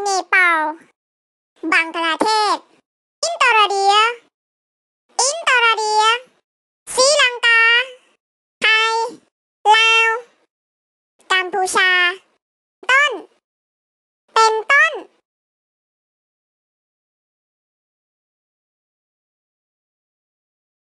เนปาลบังกลาเทศ อินโดนีเซีย อินโดนีเซียศรีลังกาไทยลาวกัมพูชา